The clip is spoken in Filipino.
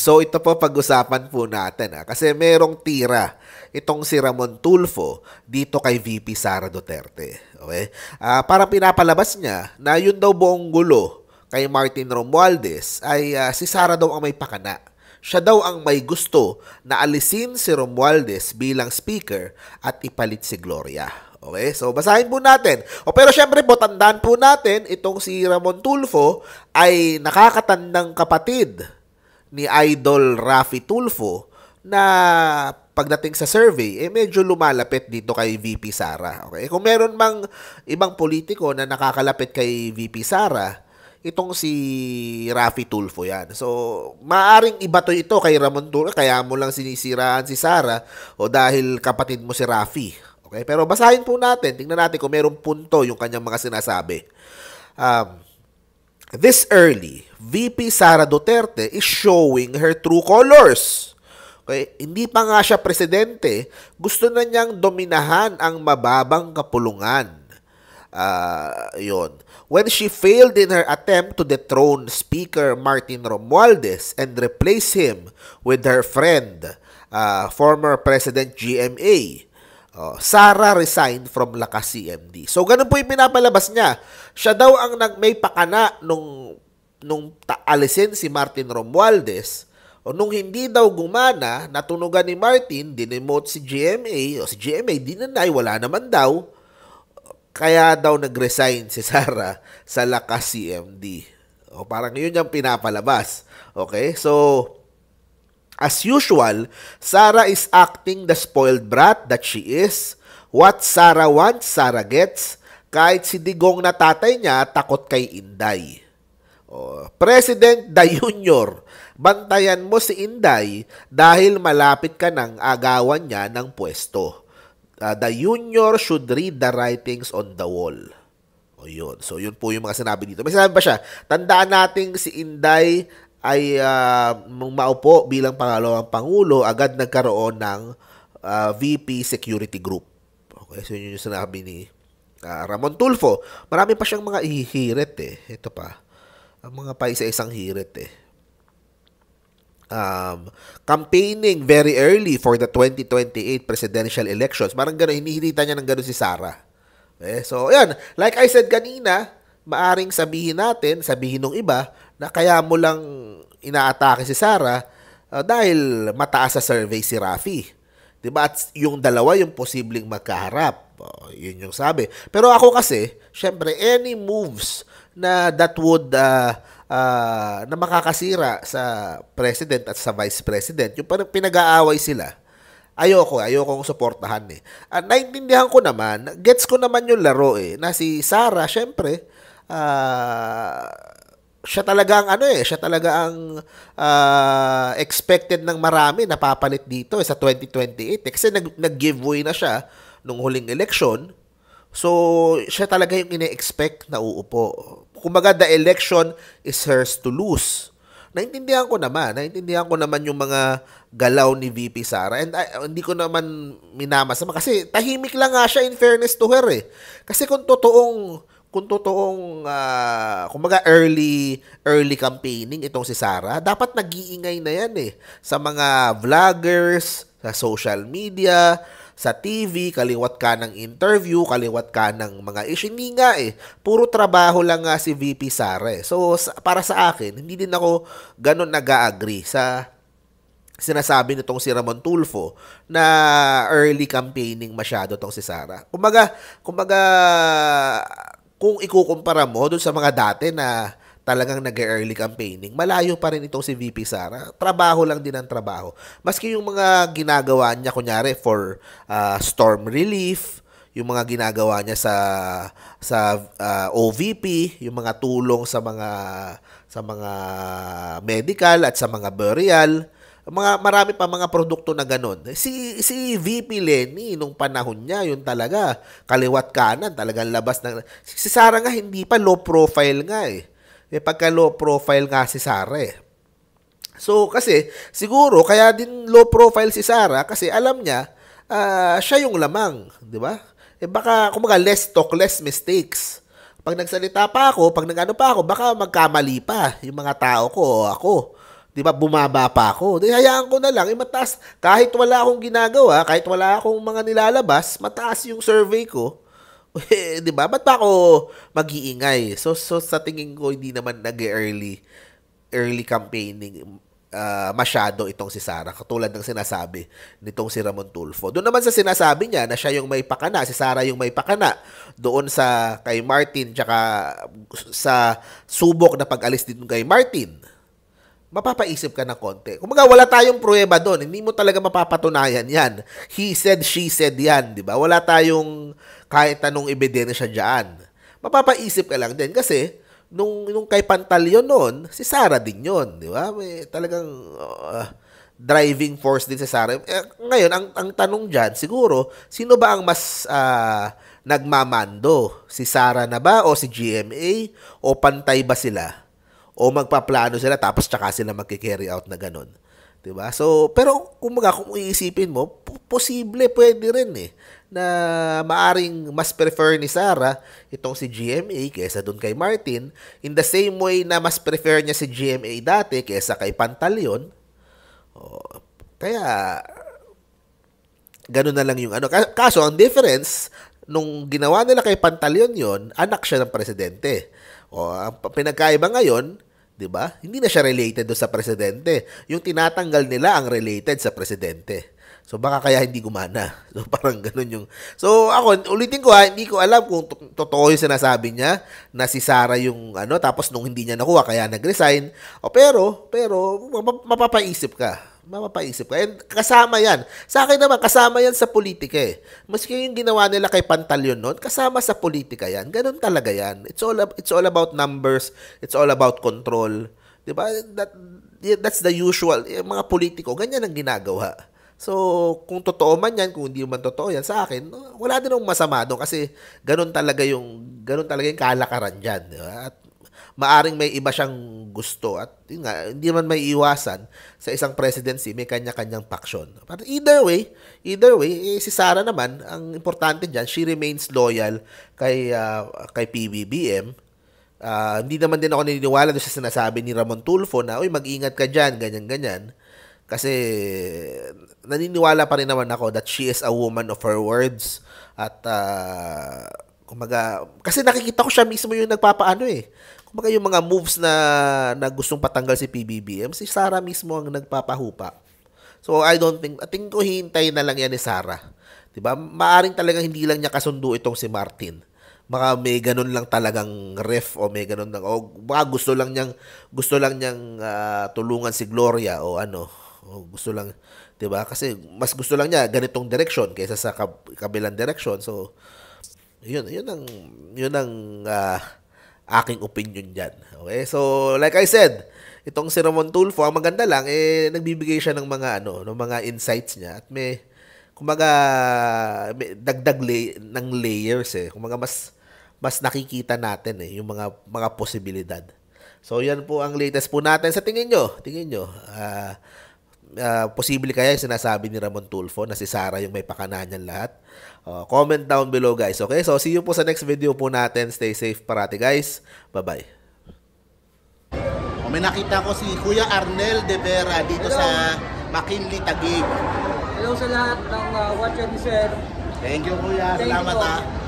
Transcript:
So ito po pag-usapan po natin ha? Ah. kasi merong tira itong si Ramon Tulfo dito kay VP Sara Duterte. Okay? Uh, ah, parang pinapalabas niya na yun daw buong gulo kay Martin Romualdez ay uh, si Sara daw ang may pakana. Siya daw ang may gusto na alisin si Romualdez bilang speaker at ipalit si Gloria. Okay, so basahin po natin. O pero syempre po, tandaan po natin, itong si Ramon Tulfo ay nakakatandang kapatid ni Idol Rafi Tulfo na pagdating sa survey, eh medyo lumalapit dito kay VP Sara. Okay? Kung meron mang ibang politiko na nakakalapit kay VP Sara, itong si Rafi Tulfo yan. So, maaring iba to ito kay Ramon Tulfo, kaya mo lang sinisiraan si Sara o dahil kapatid mo si Rafi. Okay? Pero basahin po natin, tingnan natin kung merong punto yung kanyang mga sinasabi. Um, This early, VP Sara Duterte is showing her true colors. Okay? Hindi pa nga siya presidente, gusto na niyang dominahan ang mababang kapulungan. Uh, ah, yon. When she failed in her attempt to dethrone Speaker Martin Romualdez and replace him with her friend, uh, former President GMA, Oh, Sara resigned from Lakas CMD. So ganun po yung pinapalabas niya. Siya daw ang nag may pakana nung nung alisin si Martin Romualdez. O nung hindi daw gumana, natunugan ni Martin, dinemote si GMA, o si GMA dinanay, wala naman daw. Kaya daw nagresign si Sara sa Lakas CMD. O parang yun 'yang pinapalabas. Okay? So, As usual, Sarah is acting the spoiled brat that she is. What Sarah wants, Sarah gets. Kahit si Digong na tatay niya, takot kay Inday. Oh, President Da Junior, bantayan mo si Inday dahil malapit ka ng agawan niya ng pwesto. Uh, the Junior should read the writings on the wall. O oh, yun. So yun po yung mga sinabi dito. May sinabi ba siya? Tandaan natin si Inday ay uh, maupo bilang pangalawang pangulo, agad nagkaroon ng uh, ah, VP Security Group. Okay, so yun yung sinabi ni uh, Ramon Tulfo. Marami pa siyang mga ihihirit eh. Ito pa. Ang mga pa isa-isang hirit eh. Um, campaigning very early for the 2028 presidential elections. Parang gano'n, hinihilita niya ng gano'n si Sarah. Eh, okay, so, yan. Like I said kanina, maaring sabihin natin, sabihin ng iba, na kaya mo lang inaatake si Sarah uh, dahil mataas sa survey si Rafi. 'Di ba? At yung dalawa yung posibleng magkaharap. Uh, yun yung sabi. Pero ako kasi, syempre any moves na that would uh, uh, na makakasira sa president at sa vice president, yung parang pinag-aaway sila. Ayoko, ayoko kong suportahan eh. At naintindihan ko naman, gets ko naman yung laro eh, na si Sarah, syempre, uh, siya talaga ang ano eh, siya talaga ang uh, expected ng marami na papalit dito eh, sa 2028 eh, kasi nag, nag-giveaway na siya nung huling election. So, siya talaga yung ine-expect na uupo. Kumbaga, the election is hers to lose. Naintindihan ko naman, naintindihan ko naman yung mga galaw ni VP Sara. And uh, hindi ko naman minamasama kasi tahimik lang nga siya in fairness to her eh. Kasi kung totoong kung totoong uh, kumbaga early early campaigning itong si Sara, dapat nag-iingay na yan eh sa mga vloggers, sa social media, sa TV, kaliwat ka ng interview, kaliwat ka ng mga issue. Hindi nga eh. Puro trabaho lang nga si VP Sara eh. So, para sa akin, hindi din ako ganun nag-agree sa sinasabi nitong si Ramon Tulfo na early campaigning masyado tong si Sara. Kumbaga, kumbaga kung ikukumpara mo doon sa mga dati na talagang nag-early campaigning, malayo pa rin itong si VP Sara. Trabaho lang din ang trabaho. Maski yung mga ginagawa niya, kunyari, for uh, storm relief, yung mga ginagawa niya sa sa uh, ah, OVP, yung mga tulong sa mga sa mga medical at sa mga burial, mga marami pa mga produkto na ganun. Si si VP Lenny nung panahon niya, yun talaga kaliwat kanan, talagang labas ng si Sara nga hindi pa low profile nga eh. Eh pagka low profile nga si Sara eh. So kasi siguro kaya din low profile si Sara kasi alam niya uh, siya yung lamang, 'di ba? Eh baka kumaga less talk, less mistakes pag nagsalita pa ako, pag nagano pa ako, baka magkamali pa yung mga tao ko o ako. 'di ba bumaba pa ako. Di hayaan ko na lang, eh, mataas kahit wala akong ginagawa, kahit wala akong mga nilalabas, mataas yung survey ko. Eh, 'di ba? Ba't pa ako mag-iingay? So, so sa tingin ko hindi naman nag-early early campaigning uh, masyado itong si Sara katulad ng sinasabi nitong si Ramon Tulfo. Doon naman sa sinasabi niya na siya yung may pakana, si Sara yung may pakana doon sa kay Martin tsaka sa subok na pag-alis din kay Martin mapapaisip ka na konti. Kumbaga, wala tayong pruweba doon. Hindi mo talaga mapapatunayan yan. He said, she said yan, di ba? Wala tayong kahit anong ebidensya dyan. Mapapaisip ka lang din kasi nung, nung kay Pantalyon noon, si Sarah din yon di ba? May talagang uh, driving force din si Sarah. Eh, ngayon, ang, ang tanong dyan, siguro, sino ba ang mas uh, nagmamando? Si Sarah na ba o si GMA? O pantay ba sila? o magpaplano sila tapos tsaka sila magki-carry out na ganun. 'Di ba? So, pero kung kumbaga kung iisipin mo, posible pwede rin eh na maaring mas prefer ni Sarah itong si GMA kaysa doon kay Martin in the same way na mas prefer niya si GMA dati kaysa kay Pantaleon. Oh, kaya ganun na lang yung ano. Kaso ang difference nung ginawa nila kay Pantaleon yon, anak siya ng presidente. O, ang pinagkaiba ngayon, 'di ba? Hindi na siya related do sa presidente. Yung tinatanggal nila ang related sa presidente. So baka kaya hindi gumana. So parang ganun yung So ako ulitin ko ha, hindi ko alam kung totoo yung sinasabi niya na si Sara yung ano tapos nung hindi niya nakuha kaya nagresign. O pero pero mapapaisip ka mapapaisip ka. And kasama yan. Sa akin naman, kasama yan sa politika eh. Maski yung ginawa nila kay Pantalyon noon, kasama sa politika yan. Ganun talaga yan. It's all, it's all about numbers. It's all about control. Di ba? That, that's the usual. Yung eh, mga politiko, ganyan ang ginagawa. So, kung totoo man yan, kung hindi man totoo yan, sa akin, wala din akong masama doon kasi ganun talaga yung, ganun talaga yung kalakaran dyan. Di At maaring may iba siyang gusto at yun nga, hindi man may iwasan sa isang presidency, may kanya-kanyang paksyon. But either way, either way, eh, si Sara naman, ang importante diyan, she remains loyal kay, uh, kay PBBM. Uh, ah, hindi naman din ako naniniwala doon sa sinasabi ni Ramon Tulfo na, uy, mag-ingat ka dyan, ganyan-ganyan. Kasi naniniwala pa rin naman ako that she is a woman of her words at uh, ah, kumaga kasi nakikita ko siya mismo yung nagpapaano eh Baka yung mga moves na, na gustong patanggal si PBBM, si Sara mismo ang nagpapahupa. So I don't think, I think ko hintay na lang yan ni Sara. 'Di ba? Maaring talagang hindi lang niya kasundo itong si Martin. Baka may ganun lang talagang ref o may ganun lang o baka gusto lang niyang gusto lang niyang uh, tulungan si Gloria o ano. O gusto lang 'di ba? Kasi mas gusto lang niya ganitong direction kaysa sa kab- kabilang direction. So 'yun, 'yun ang 'yun ang uh, aking opinion dyan. Okay? So, like I said, itong si Ramon Tulfo, ang maganda lang, eh, nagbibigay siya ng mga, ano, ng mga insights niya. At may, kumaga, may dagdag lay, ng layers eh. Kumaga, mas, mas nakikita natin eh, yung mga, mga posibilidad. So, yan po ang latest po natin. Sa tingin nyo, tingin nyo, ah, uh, uh, posible kaya yung sinasabi ni Ramon Tulfo na si Sara yung may pakananyan lahat? Uh, comment down below guys. Okay, so see you po sa next video po natin. Stay safe parati guys. Bye-bye. Oh, may nakita ko si Kuya Arnel De Vera dito Hello. sa McKinley Taguig. Hello sa lahat ng uh, watcher ni Sir. Thank you Kuya. Thank Salamat you, ha. Ah.